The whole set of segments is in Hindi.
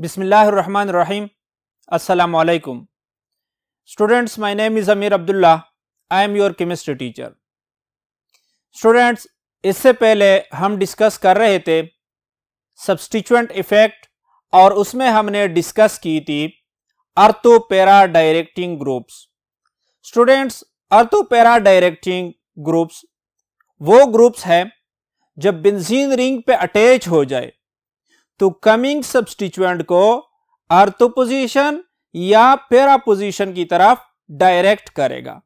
बिसमीम् अल्लाम students my name is Amir Abdullah I am your chemistry teacher students इससे पहले हम डिस्कस कर रहे थे सब्सटिचुएंट इफ़ेक्ट और उसमें हमने डिस्कस की थी ortho para directing groups students ortho para directing groups वो ग्रुप्स हैं जब बिन्जीन रिंग पे अटैच हो जाए तो कमिंग सब्सटीचुएंट को अर्थोपोजिशन या पेरा पोजिशन की तरफ डायरेक्ट करेगा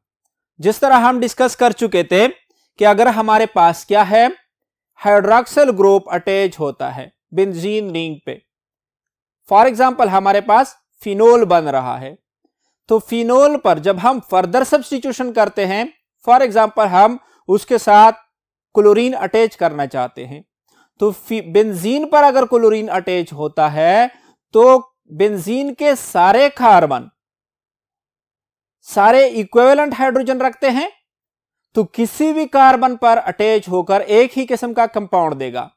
जिस तरह हम डिस्कस कर चुके थे कि अगर हमारे पास क्या है हाइड्रोक्सल ग्रुप अटैच होता है बेंजीन रिंग पे फॉर एग्जाम्पल हमारे पास फिनोल बन रहा है तो फिनोल पर जब हम फर्दर सब्सटीट्यूशन करते हैं फॉर एग्जाम्पल हम उसके साथ क्लोरीन अटैच करना चाहते हैं तो बेंजीन पर अगर क्लोरीन अटैच होता है तो बेंजीन के सारे कार्बन सारे इक्वेलेंट हाइड्रोजन रखते हैं तो किसी भी कार्बन पर अटैच होकर एक ही किस्म का कंपाउंड देगा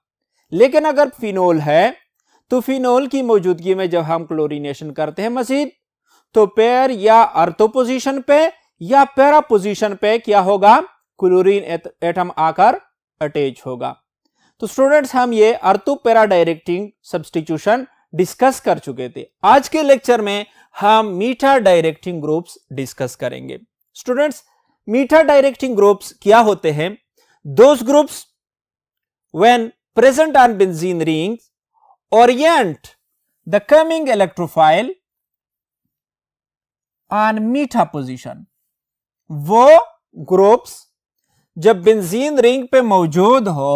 लेकिन अगर फिनोल है तो फिनोल की मौजूदगी में जब हम क्लोरीनेशन करते हैं मजीद तो पैर या अर्थो पे या पैरा पोजिशन पे क्या होगा क्लोरीन एटम आकर अटैच होगा तो स्टूडेंट्स हम ये अर्थु पेरा डायरेक्टिंग सब्सटीट्यूशन डिस्कस कर चुके थे आज के लेक्चर में हम मीठा डायरेक्टिंग ग्रुप्स डिस्कस करेंगे स्टूडेंट्स मीठा डायरेक्टिंग ग्रुप्स क्या होते हैं those groups when present on benzene ring orient the coming electrophile on meta position वो ग्रुप्स जब बेंजीन रिंग पे मौजूद हो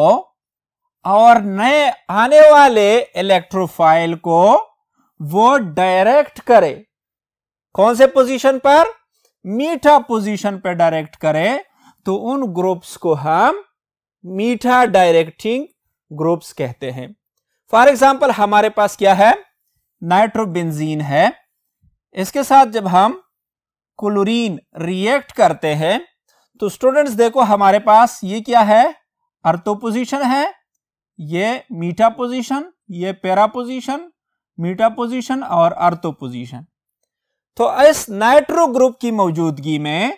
और नए आने वाले इलेक्ट्रोफाइल को वो डायरेक्ट करे कौन से पोजीशन पर मीठा पोजीशन पर डायरेक्ट करे तो उन ग्रुप्स को हम मीठा डायरेक्टिंग ग्रुप्स कहते हैं फॉर एग्जाम्पल हमारे पास क्या है नाइट्रोबेंजीन है इसके साथ जब हम क्लोरीन रिएक्ट करते हैं तो स्टूडेंट्स देखो हमारे पास ये क्या है अर्थोपोजिशन है ये मीठा पोजीशन ये पैरा पोजीशन मीठा पोजीशन और अर्थो पोजीशन तो इस नाइट्रो ग्रुप की मौजूदगी में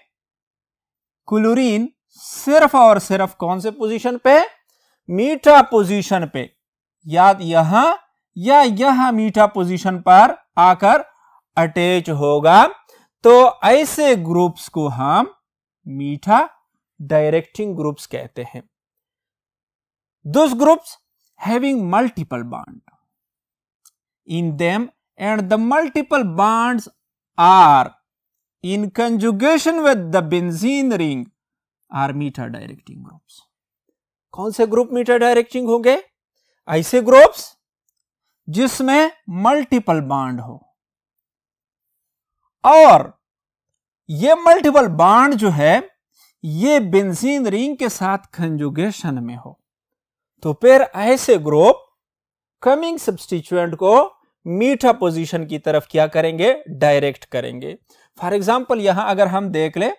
क्लोरीन सिर्फ और सिर्फ कौन से पोजीशन पे मीठा पोजीशन पे या यहां या यहां मीठा पोजीशन पर आकर अटैच होगा तो ऐसे ग्रुप्स को हम मीठा डायरेक्टिंग ग्रुप्स कहते हैं Those groups having multiple bond in them and the multiple bonds are in conjugation with the benzene ring are meter directing groups. kaun se group meter directing honge aise groups jisme multiple bond ho aur ye multiple bond jo hai ये बेंजीन रिंग के साथ कंजुगेशन में हो तो फिर ऐसे ग्रुप कमिंग सब्सटीचुएंट को मीठा पोजीशन की तरफ क्या करेंगे डायरेक्ट करेंगे फॉर एग्जाम्पल यहां अगर हम देख ले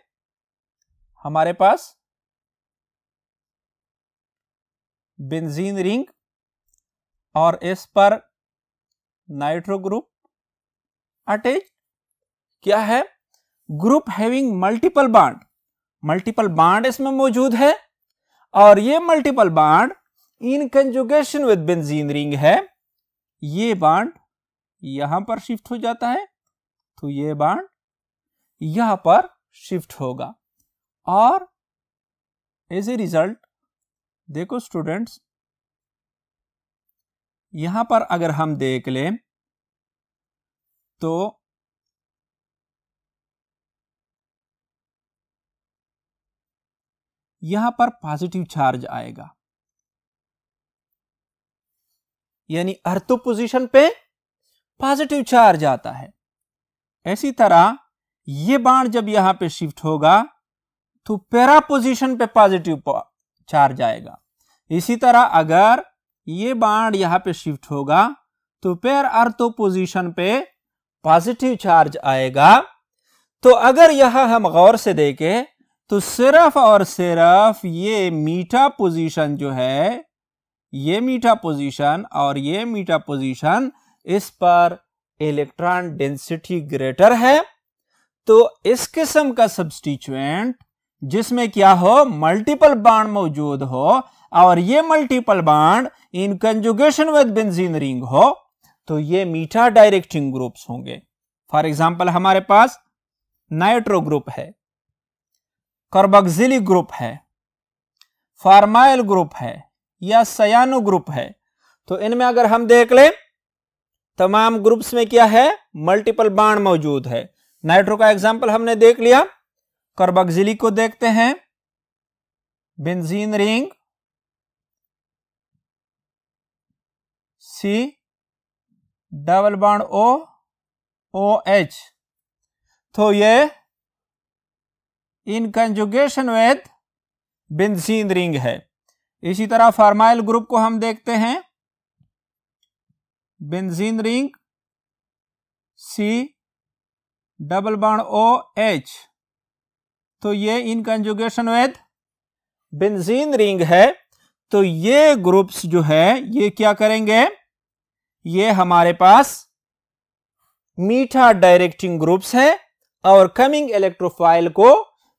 हमारे पास बेंजीन रिंग और इस पर नाइट्रो ग्रुप अटैच क्या है group having multiple bond multiple bond इसमें मौजूद है और ये multiple bond in conjugation with benzene ring है ये बाड यहां पर शिफ्ट हो जाता है तो ये बाड यहां पर शिफ्ट होगा और एज ए रिजल्ट देखो स्टूडेंट्स यहां पर अगर हम देख लें तो यहां पर पॉजिटिव चार्ज आएगा यानी अर्थ पोजीशन पे पॉजिटिव चार्ज आता है ऐसी तरह ये बाण जब यहां पे शिफ्ट होगा तो पैरा पोजीशन पे पॉजिटिव चार्ज आएगा इसी तरह अगर ये बाण यहां पे शिफ्ट होगा तो पैर अर्थो पोजीशन पे पॉजिटिव चार्ज आएगा तो अगर यह हम गौर से देखें तो सिर्फ और सिर्फ ये मीठा पोजीशन जो है ये मीठा पोजीशन और ये मीठा पोजीशन इस पर इलेक्ट्रॉन डेंसिटी ग्रेटर है तो इस किस्म का सब्सटीचुएंट जिसमें क्या हो मल्टीपल बाड मौजूद हो और ये multiple bond in conjugation with benzene ring हो तो ये मीठा डायरेक्टिंग ग्रुप्स होंगे फॉर एग्जाम्पल हमारे पास नाइट्रो ग्रुप है कार्बोक्सिलिक ग्रुप है फार्माइल ग्रुप है या सयानो ग्रुप है तो इनमें अगर हम देख लें तमाम ग्रुप्स में क्या है मल्टीपल बाण मौजूद है नाइट्रो का एग्जाम्पल हमने देख लिया कर्बक्जिली को देखते हैं बेंजीन रिंग सी डबल बाण ओ ओ एच तो ये in conjugation with benzene ring है इसी तरह फार्माइल ग्रुप को हम देखते हैं benzene ring C double bond O H तो ये in conjugation with benzene ring है तो ये ग्रुप्स जो है ये क्या करेंगे ये हमारे पास मीठा डायरेक्टिंग ग्रुप्स है और कमिंग इलेक्ट्रोफाइल को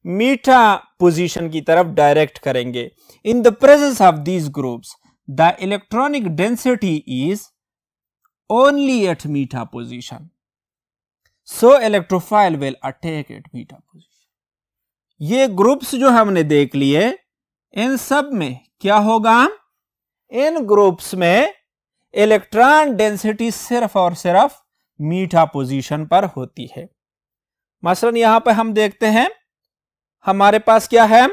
मीठा पोजीशन की तरफ डायरेक्ट करेंगे in the presence of these groups the electronic density is only at meta position so electrophile will attack at meta position ये ग्रुप्स जो हमने देख लिए इन सब में क्या होगा इन ग्रुप्स में इलेक्ट्रॉन डेंसिटी सिर्फ और सिर्फ मीठा पोजीशन पर होती है मसलन यहां पर हम देखते हैं हमारे पास क्या है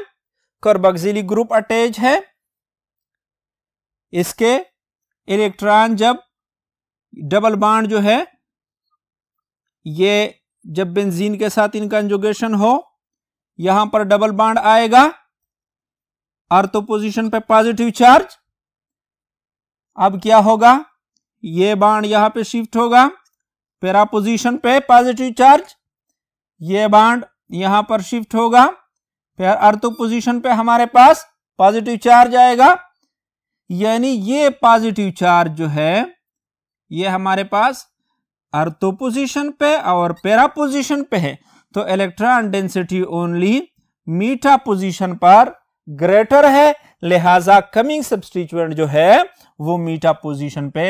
कर्बक्सिलिक ग्रुप अटैच है इसके इलेक्ट्रॉन जब डबल बाड जो है ये जब बेंजीन के साथ इनका इंजोगेशन हो यहां पर डबल बाड आएगा अर्थ पोजिशन पे पॉजिटिव चार्ज अब क्या होगा ये बाड यहां पे शिफ्ट होगा पेरा पोजिशन पे पॉजिटिव चार्ज ये बाड यहां पर शिफ्ट होगा फिर अर्थ पोजीशन पे हमारे पास पॉजिटिव चार्ज आएगा यानी ये पॉजिटिव चार्ज जो है ये हमारे पास अर्थ पोजीशन पे और पेरा पोजीशन पे है तो electron density only meta position पर ग्रेटर है लिहाजा कमिंग सब्सटीचुएंट जो है वो मीठा पोजीशन पे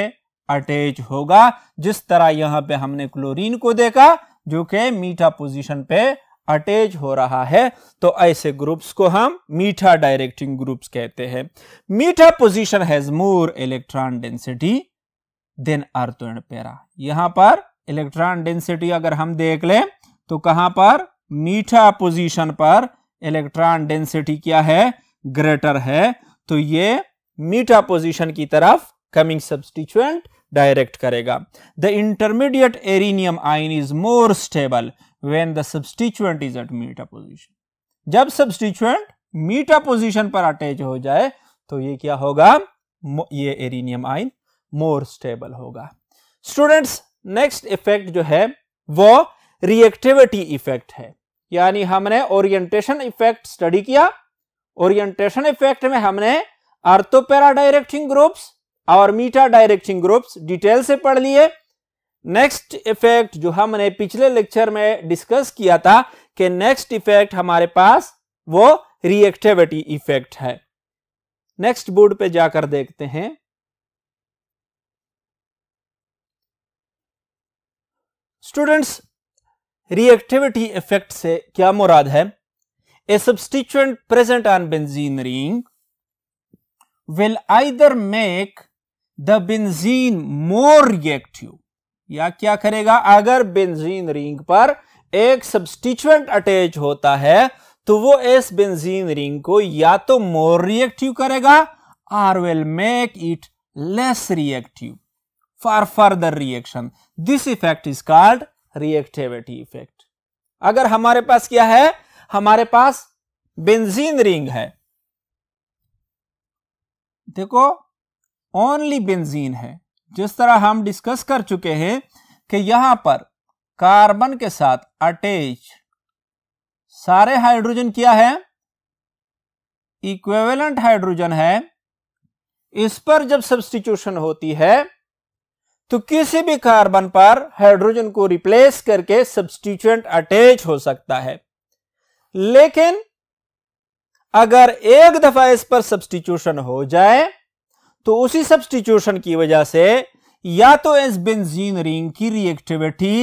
अटैच होगा जिस तरह यहां पे हमने क्लोरीन को देखा जो कि मीठा पोजीशन पे अटैच हो रहा है तो ऐसे ग्रुप्स को हम मीठा डायरेक्टिंग ग्रुप्स कहते हैं meta position has more electron density than ortho and para यहां पर इलेक्ट्रॉन डेंसिटी अगर हम देख लें तो कहां पर मीठा पोजीशन पर इलेक्ट्रॉन डेंसिटी क्या है ग्रेटर है तो ये मीठा पोजीशन की तरफ कमिंग सब्सटीचुएंट डायरेक्ट करेगा the intermediate arenium ion is more stable when the substituent is at meta position. जब substituent मीटा पोजिशन पर अटैच हो जाए तो ये क्या होगा ये एरिनियम आइन मोर स्टेबल होगा स्टूडेंट्स नेक्स्ट इफेक्ट जो है वो रिएक्टिविटी इफेक्ट है यानी हमने ओरिएंटेशन इफेक्ट स्टडी किया ओरिएंटेशन इफेक्ट में हमने आर्थोपेरा डायरेक्टिंग ग्रुप्स और मीटा डायरेक्टिंग ग्रुप्स डिटेल से पढ़ लिए नेक्स्ट इफेक्ट जो हमने पिछले लेक्चर में डिस्कस किया था कि नेक्स्ट इफेक्ट हमारे पास वो रिएक्टिविटी इफेक्ट है नेक्स्ट बोर्ड पे जाकर देखते हैं स्टूडेंट्स रिएक्टिविटी इफेक्ट से क्या मुराद है a substituent present on benzene ring will either make the benzene more reactive या क्या करेगा अगर बेंजीन रिंग पर एक सब्सटिचुएंट अटैच होता है तो वो इस बेंजीन रिंग को या तो मोर रिएक्टिव करेगा or will make it less reactive for further reaction this effect is called reactivity effect अगर हमारे पास क्या है हमारे पास बेंजीन रिंग है देखो ओनली बेंजीन है जिस तरह हम डिस्कस कर चुके हैं कि यहां पर कार्बन के साथ अटैच सारे हाइड्रोजन क्या है इक्वेवेलेंट हाइड्रोजन है इस पर जब सब्सटीट्यूशन होती है तो किसी भी कार्बन पर हाइड्रोजन को रिप्लेस करके सब्सटीट्यूएंट अटैच हो सकता है लेकिन अगर एक दफा इस पर सब्सटीट्यूशन हो जाए तो उसी सब्सटीट्यूशन की वजह से या तो इस बेंजीन रिंग की रिएक्टिविटी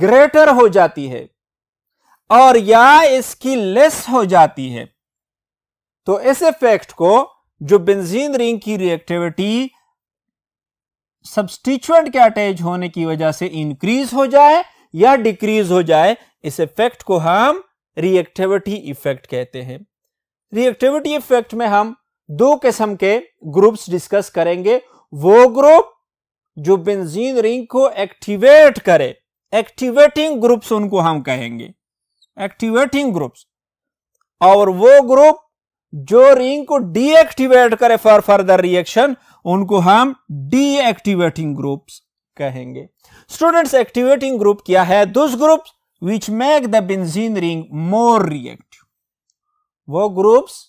ग्रेटर हो जाती है और या इसकी लेस हो जाती है तो इस इफेक्ट को जो बेंजीन रिंग की रिएक्टिविटी सब्सटीचुएंट के अटैच होने की वजह से इंक्रीज हो जाए या डिक्रीज हो जाए इस इफेक्ट को हम रिएक्टिविटी इफेक्ट कहते हैं रिएक्टिविटी इफेक्ट में हम दो किस्म के ग्रुप्स डिस्कस करेंगे वो ग्रुप जो बेंजीन रिंग को एक्टिवेट करे एक्टिवेटिंग ग्रुप्स उनको हम कहेंगे एक्टिवेटिंग ग्रुप्स और वो ग्रुप जो रिंग को डीएक्टिवेट करे फॉर फर्दर रिएक्शन उनको हम डीएक्टिवेटिंग ग्रुप्स कहेंगे स्टूडेंट्स एक्टिवेटिंग ग्रुप क्या है those group which make the benzene ring more reactive वो ग्रुप्स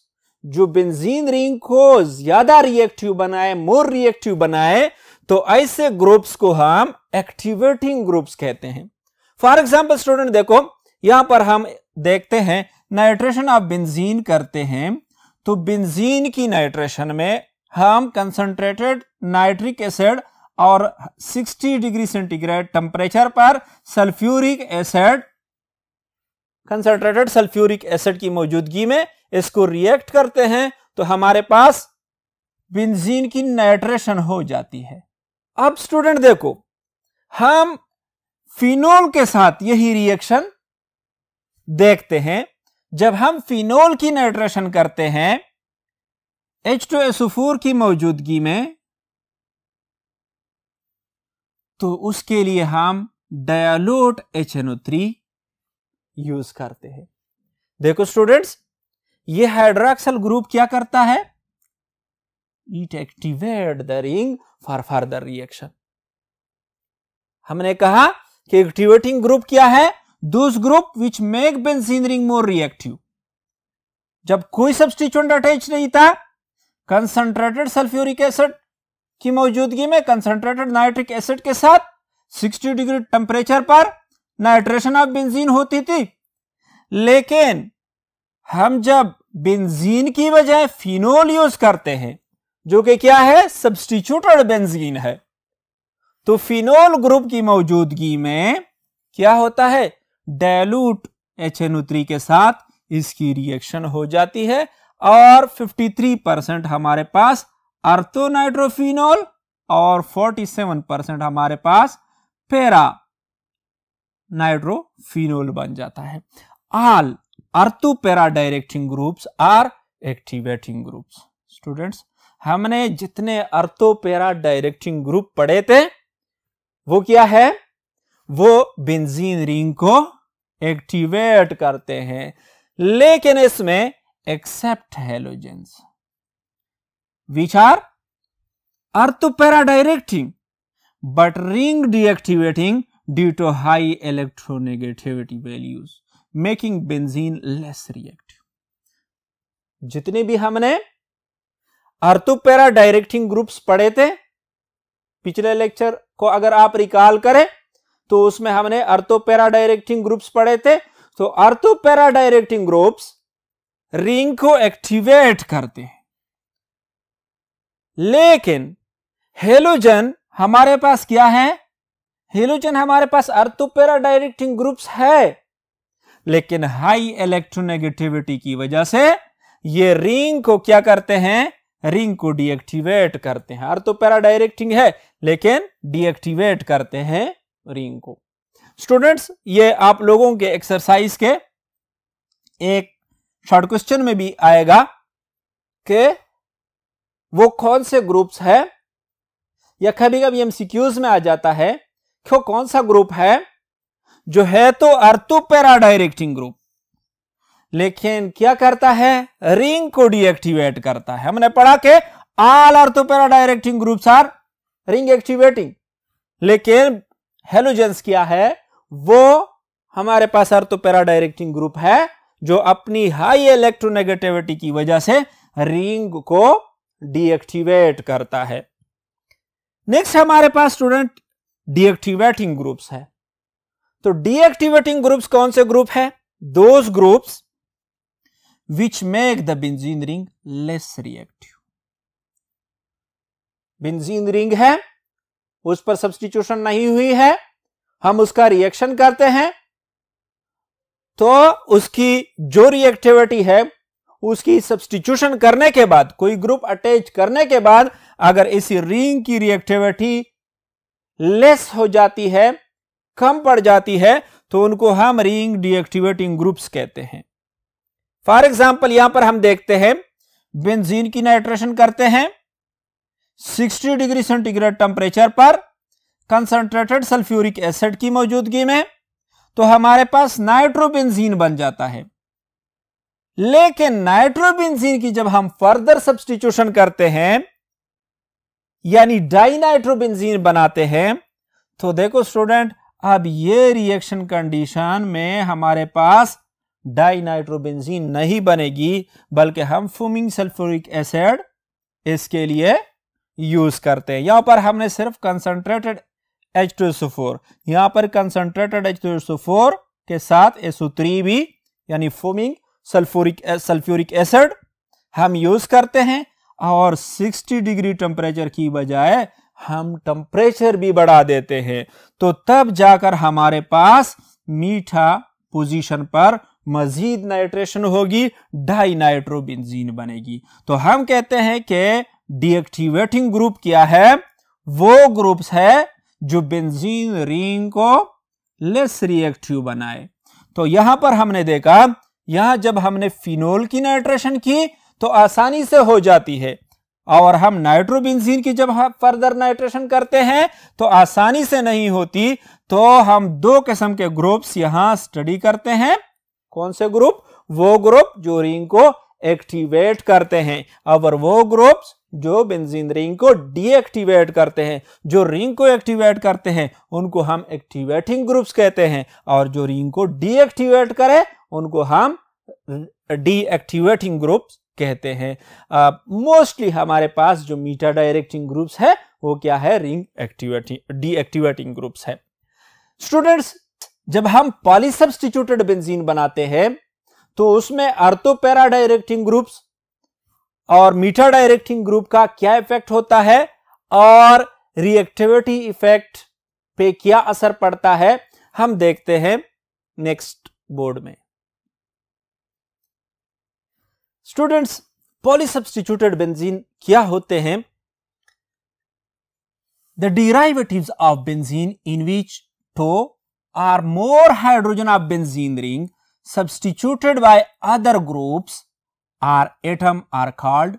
जो बेंजीन रिंग को ज्यादा रिएक्टिव बनाए मोर रिएक्टिव बनाए तो ऐसे ग्रुप्स को हम एक्टिवेटिंग ग्रुप्स कहते हैं फॉर एग्जाम्पल स्टूडेंट देखो यहां पर हम देखते हैं नाइट्रेशन ऑफ बेंजीन करते हैं तो बेंजीन की नाइट्रेशन में हम कंसंट्रेटेड नाइट्रिक एसिड और 60 डिग्री सेंटीग्रेड टेम्परेचर पर sulphuric acid concentrated sulphuric acid की मौजूदगी में इसको रिएक्ट करते हैं तो हमारे पास बिंजीन की नाइट्रेशन हो जाती है अब स्टूडेंट देखो हम फिनोल के साथ यही रिएक्शन देखते हैं जब हम फिनोल की नाइट्रेशन करते हैं एच टू एसोफोर की मौजूदगी में तो उसके लिए हम dilute H O three use करते हैं देखो स्टूडेंट्स ये हाइड्रोक्सल ग्रुप क्या करता है it activate the ring for further reaction हमने कहा कि एक्टिवेटिंग ग्रुप क्या है those group which make benzene ring more reactive जब कोई सब्सटीच्यूंट अटैच नहीं था कंसंट्रेटेड सल्फ्यूरिक एसिड की मौजूदगी में कंसंट्रेटेड नाइट्रिक एसिड के साथ 60 डिग्री टेम्परेचर पर नाइट्रेशन ऑफ बेंजीन होती थी लेकिन हम जब बेंजीन की बजाय फिनोल यूज करते हैं जो कि क्या है सब्सटीट्यूटेड बेंजीन है तो फिनोल ग्रुप की मौजूदगी में क्या होता है डायलूट एच एन के साथ इसकी रिएक्शन हो जाती है और 53 परसेंट हमारे पास अर्थोनाइट्रोफिनोल और 47 परसेंट हमारे पास पेरा नाइड्रोफिनोल बन जाता है all para directing groups are activating groups students हमने जितने पेरा डायरेक्टिंग ग्रुप पढ़े थे वो क्या है वो बेंजीन रिंग को एक्टिवेट करते हैं लेकिन इसमें accept halogens which are ortho para directing but ring deactivating due to high electronegativity values making benzene less react जितने भी हमने अर्थोपेरा डायरेक्टिंग ग्रुप्स पढ़े थे पिछले लेक्चर को अगर आप रिकॉल करें तो उसमें हमने अर्थोपेरा डायरेक्टिंग ग्रुप्स पढ़े थे तो ortho para directing groups ring को एक्टिवेट करते हैं लेकिन हेलोजन हमारे पास क्या है हेलोजन हमारे पास अर्थोपेरा डायरेक्टिंग ग्रुप्स है लेकिन हाई इलेक्ट्रोनेगेटिविटी की वजह से ये रिंग को क्या करते हैं रिंग को डीएक्टिवेट करते हैं अर्थोपेरा डायरेक्टिंग है लेकिन डीएक्टिवेट करते हैं रिंग को स्टूडेंट्स ये आप लोगों के एक्सरसाइज के एक शॉर्ट क्वेश्चन में भी आएगा कि वो कौन से ग्रुप्स है या कभी कभी एमसीक्यूज में आ जाता है देखो कौन सा ग्रुप है जो है तो अर्थो पैरा डायरेक्टिंग ग्रुप लेकिन क्या करता है रिंग को डीएक्टिवेट करता है हमने पढ़ा के all ortho para directing group are ring activating लेकिन हेलोजेंस क्या है वो हमारे पास अर्थो पैरा डायरेक्टिंग ग्रुप है जो अपनी हाई इलेक्ट्रोनेगेटिविटी की वजह से रिंग को डीएक्टिवेट करता है नेक्स्ट हमारे पास स्टूडेंट डीएक्टिवेटिंग ग्रुप्स है तो डीएक्टिवेटिंग ग्रुप्स कौन से ग्रुप है those groups which make the benzene ring less reactive benzene ring है उस पर सब्सटीट्यूशन नहीं हुई है हम उसका रिएक्शन करते हैं तो उसकी जो रिएक्टिविटी है उसकी सब्सटीट्यूशन करने के बाद कोई ग्रुप अटैच करने के बाद अगर इस रिंग की रिएक्टिविटी लेस हो जाती है कम पड़ जाती है तो उनको हम रिंग डीएक्टिवेटिंग ग्रुप्स कहते हैं फॉर एग्जाम्पल यहां पर हम देखते हैं बेंजीन की नाइट्रेशन करते हैं 60 डिग्री सेंटीग्रेड टेम्परेचर पर कंसंट्रेटेड सल्फ्यूरिक एसिड की मौजूदगी में तो हमारे पास नाइट्रोबेंजीन बन जाता है लेकिन नाइट्रोबेंजीन की जब हम फर्दर सब्सटीट्यूशन करते हैं यानी डाइनाइट्रोबेंजीन बनाते हैं तो देखो स्टूडेंट अब ये रिएक्शन कंडीशन में हमारे पास डाइनाइट्रोबेंजीन नहीं बनेगी बल्कि हम फूमिंग सल्फ्यूरिक एसिड इसके लिए यूज करते हैं यहां पर हमने सिर्फ concentrated H two SO four यहां पर concentrated H two SO four के साथ एसओ थ्री भी यानी फोमिंग सल्फ्यूरिक सल्फ्यूरिक एसिड हम यूज करते हैं और 60 डिग्री टेम्परेचर की बजाय हम टेम्परेचर भी बढ़ा देते हैं तो तब जाकर हमारे पास मीठा पोजीशन पर मजीद नाइट्रेशन होगी डाई नाइट्रोबेंजीन बनेगी तो हम कहते हैं कि डीएक्टिवेटिंग ग्रुप क्या है वो ग्रुप्स है जो बेंजीन रिंग को लेस रिएक्टिव बनाए तो यहां पर हमने देखा यहां जब हमने फिनोल की नाइट्रेशन की तो आसानी से हो जाती है और हम नाइट्रोबिनजीन की जब हाँ फर्दर नाइट्रेशन करते हैं तो आसानी से नहीं होती तो हम दो किस्म के ग्रुप्स यहां स्टडी करते हैं कौन से ग्रुप वो ग्रुप जो रिंग को एक्टिवेट करते हैं और वो ग्रुप्स जो बेंजीन रिंग को डीएक्टिवेट करते हैं जो रिंग को एक्टिवेट करते हैं उनको हम एक्टिवेटिंग ग्रुप्स कहते हैं और जो रिंग को डीएक्टिवेट करें उनको हम डीएक्टिवेटिंग ग्रुप्स कहते हैं मोस्टली uh, हमारे पास जो मीटर डायरेक्टिंग ग्रुप्स है वो क्या है रिंग एक्टिवेटिंग डीएक्टिवेटिंग ग्रुप्स है स्टूडेंट्स जब हम पॉलीसब्स्टिट्यूटेड बेंजीन बनाते हैं तो उसमें अर्थोपैरा डायरेक्टिंग ग्रुप्स और मीटर डायरेक्टिंग ग्रुप का क्या इफेक्ट होता है और रिएक्टिविटी इफेक्ट पे क्या असर पड़ता है हम देखते हैं नेक्स्ट बोर्ड में स्टूडेंट्स पॉलीसब्सटीट्यूटेड बेंजीन क्या होते हैं the derivative of benzene in which two are more hydrogen of benzene ring substituted by other groups or atom are called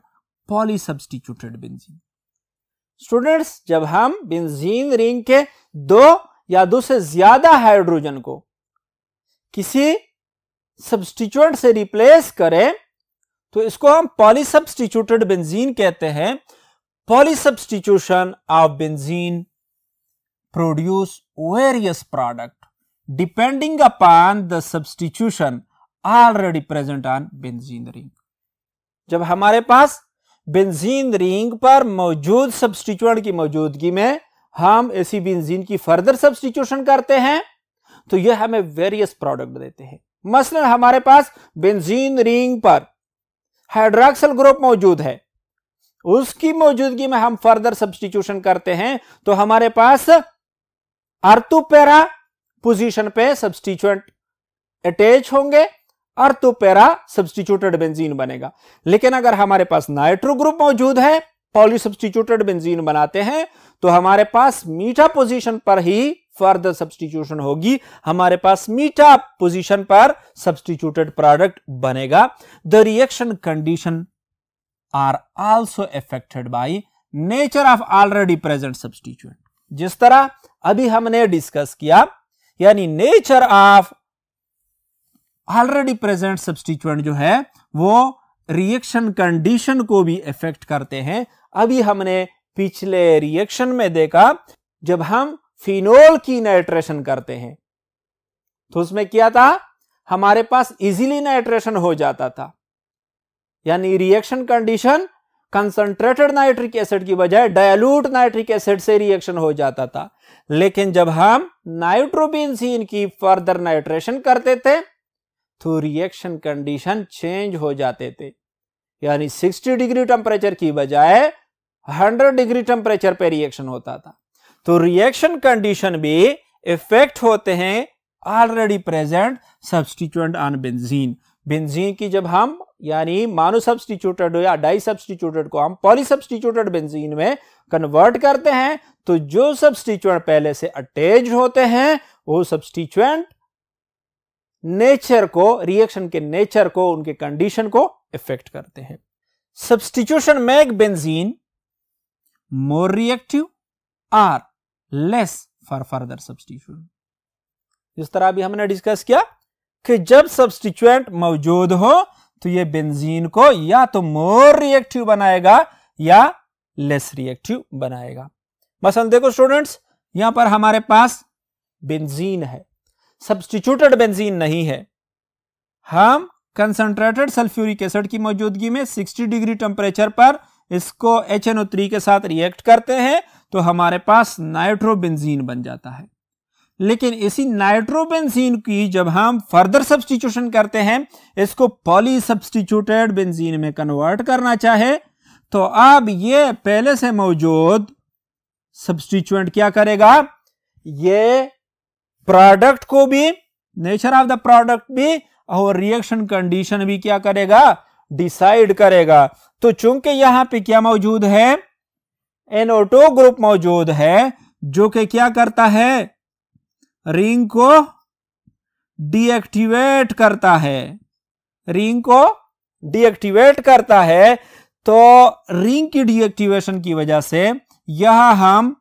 polysubstituted benzene students जब हम बेंजीन रिंग के दो या दो से ज्यादा हाइड्रोजन को किसी सब्स्टिट्यूएंट से रिप्लेस करें तो इसको हम पॉलीसब्स्टिट्यूटेड बेंजीन कहते हैं polysubstitution of benzene produce various product depending upon the substitution already present on benzene ring जब हमारे पास बेंजीन रिंग पर मौजूद सब्सटीट्यूट की मौजूदगी में हम ऐसी बेंजीन की फर्दर सब्सटीट्यूशन करते हैं तो यह हमें वेरियस प्रोडक्ट देते हैं मसलन हमारे पास बेंजीन रिंग पर हाइड्रोक्सल ग्रुप मौजूद है उसकी मौजूदगी में हम फर्दर सब्सटीट्यूशन करते हैं तो हमारे पास अर्थुपेरा पोजीशन पे सब्सटीट्यूएंट अटैच होंगे अर्थुपेरा सब्सटीट्यूटेड बेंजीन बनेगा लेकिन अगर हमारे पास नाइट्रो ग्रुप मौजूद है पॉली सब्सटीट्यूटेड बेंजीन बनाते हैं तो हमारे पास मीठा पोजीशन पर ही फर्दर सब्सटीट्यूशन होगी हमारे पास मीठा पोजीशन पर सब्सटीट्यूटेड प्रोडक्ट बनेगा the reaction condition are also affected by nature of already present substitute जिस तरह अभी हमने डिस्कस किया यानी nature of already present substituent जो है वो रिएक्शन कंडीशन को भी इफेक्ट करते हैं अभी हमने पिछले रिएक्शन में देखा जब हम फिनोल की नाइट्रेशन करते हैं तो उसमें क्या था हमारे पास इजीली नाइट्रेशन हो जाता था यानी reaction condition concentrated nitric acid की बजाय डायलूट नाइट्रिक एसिड से रिएक्शन हो जाता था लेकिन जब हम नाइट्रोबिन की फर्दर नाइट्रेशन करते थे तो रिएक्शन कंडीशन चेंज हो जाते थे यानी 60 डिग्री टेम्परेचर की बजाय 100 डिग्री टेम्परेचर पर रिएक्शन होता था तो रिएक्शन कंडीशन भी इफेक्ट होते हैं already present substituent on benzene benzene की जब हम यानी मानो सब्सटीट्यूटेड या डाई सब्सटीट्यूटेड को हम पॉली सब्सटीट्यूटेड बेंजीन में कन्वर्ट करते हैं तो जो सब्सटीच्युएंट पहले से अटैच होते हैं वो सब्सटीच्युएंट नेचर को रिएक्शन के नेचर को उनके कंडीशन को इफेक्ट करते हैं substitution make benzene more reactive or less for further substitute जिस तरह अभी हमने डिस्कस किया कि जब सब्सटीट्यूएंट मौजूद हो तो ये बेंजीन को या तो मोर रिएक्टिव बनाएगा या लेस रिएक्टिव बनाएगा मसल देखो स्टूडेंट्स यहां पर हमारे पास बेंजीन है सब्सटीट्यूटेड बेंजीन नहीं है हम कंसंट्रेटेड सल्फ्यूरिक एसिड की मौजूदगी में 60 डिग्री टेम्परेचर पर इसको एच के साथ रिएक्ट करते हैं तो हमारे पास नाइट्रोबेंजीन बन जाता है लेकिन इसी नाइट्रोबेंजीन की जब हम फर्दर सब्सटीट्यूशन करते हैं इसको पॉली सब्सटीट्यूटेड बेंजीन में कन्वर्ट करना चाहे तो अब ये पहले से मौजूद सब्सटीट्यूएंट क्या करेगा ये प्रोडक्ट को भी नेचर ऑफ द प्रोडक्ट भी और रिएक्शन कंडीशन भी क्या करेगा डिसाइड करेगा तो चूंकि यहां पे क्या मौजूद है एनोटो ग्रुप मौजूद है जो कि क्या करता है रिंग को डीएक्टिवेट करता है रिंग को डीएक्टिवेट करता है तो रिंग की डीएक्टिवेशन की वजह से यह हम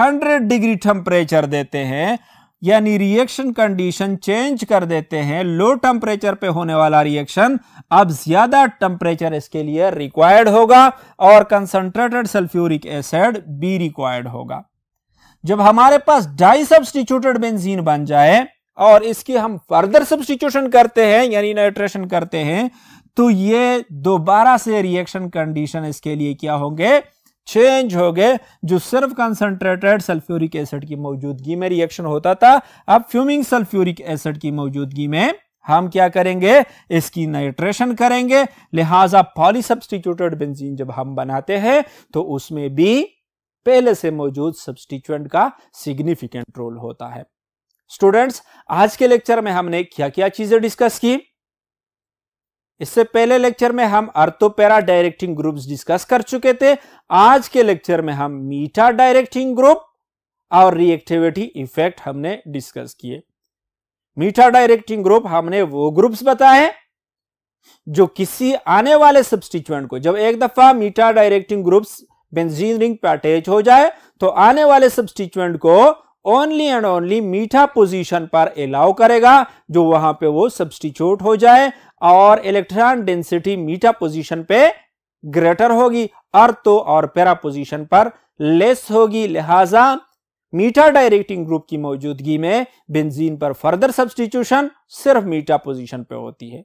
100 डिग्री टेम्परेचर देते हैं यानी रिएक्शन कंडीशन चेंज कर देते हैं लो टेम्परेचर पे होने वाला रिएक्शन अब ज्यादा टेम्परेचर इसके लिए रिक्वायर्ड होगा और concentrated sulphuric acid be required होगा जब हमारे पास डाई सब्सटीट्यूटेड बेंजीन बन जाए और इसकी हम फर्दर सब्सटीट्यूशन करते हैं यानी नाइट्रेशन करते हैं तो ये दोबारा से रिएक्शन कंडीशन इसके लिए क्या होंगे चेंज हो गए जो सिर्फ कंसनट्रेटेड सल्फ्यूरिक एसिड की मौजूदगी में रिएक्शन होता था अब फ्यूमिंग सल्फ्यूरिक एसिड की मौजूदगी में हम क्या करेंगे इसकी नाइट्रेशन करेंगे लिहाजा पॉलीसब्सटीट्यूटेड बेंजीन जब हम बनाते हैं तो उसमें भी पहले से मौजूद सब्सटीट्यूएंट का सिग्निफिकेंट रोल होता है स्टूडेंट्स आज के लेक्चर में हमने क्या क्या चीजें डिस्कस की इससे पहले लेक्चर में हम अर्थोपेरा डायरेक्टिंग ग्रुप्स डिस्कस कर चुके थे आज के लेक्चर में हम मीठा डायरेक्टिंग ग्रुप और रिएक्टिविटी इफेक्ट हमने डिस्कस किए मीठा डायरेक्टिंग ग्रुप हमने वो ग्रुप्स बताए जो किसी आने वाले सब्सटीचुएंट को जब एक दफा meta directing groups benzene ring पे अटैच हो जाए तो आने वाले सब्सटीचुएंट को only and only meta position पर अलाउ करेगा जो वहां पे वो सब्सटीट्यूट हो जाए और इलेक्ट्रॉन डेंसिटी मीटा पोजीशन पे ग्रेटर होगी अर्थो और पैरा पोजीशन पर लेस होगी लिहाजा मीटा डायरेक्टिंग ग्रुप की मौजूदगी में बेंजीन पर फर्दर सब्सटीट्यूशन सिर्फ मीटा पोजीशन पे होती है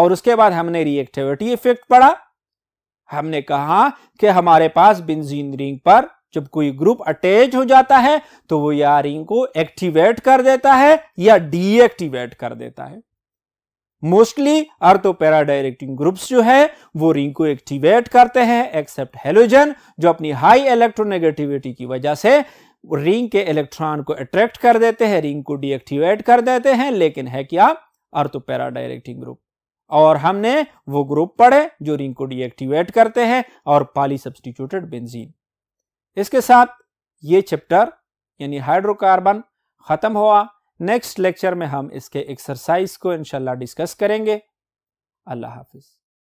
और उसके बाद हमने रिएक्टिविटी इफेक्ट पढ़ा हमने कहा कि हमारे पास बेंजीन रिंग पर जब कोई ग्रुप अटैच हो जाता है तो वो या रिंग को एक्टिवेट कर देता है या डीएक्टिवेट कर देता है मोस्टली आर्थोपेरा डायरेक्टिंग ग्रुप्स जो है वो रिंग को एक्टिवेट करते हैं एक्सेप्ट हेलोजन जो अपनी हाई इलेक्ट्रोनेगेटिविटी की वजह से रिंग के इलेक्ट्रॉन को अट्रैक्ट कर देते हैं रिंग को डीएक्टिवेट कर देते हैं लेकिन है क्या आर्थोपेरा डायरेक्टिंग ग्रुप और हमने वो ग्रुप पढ़े जो रिंग को डीएक्टिवेट करते हैं और पाली सब्सटीट्यूटेड बेंजीन इसके साथ ये चैप्टर यानी हाइड्रोकार्बन खत्म हुआ नेक्स्ट लेक्चर में हम इसके एक्सरसाइज को इंशाल्लाह डिस्कस करेंगे अल्लाह हाफिज़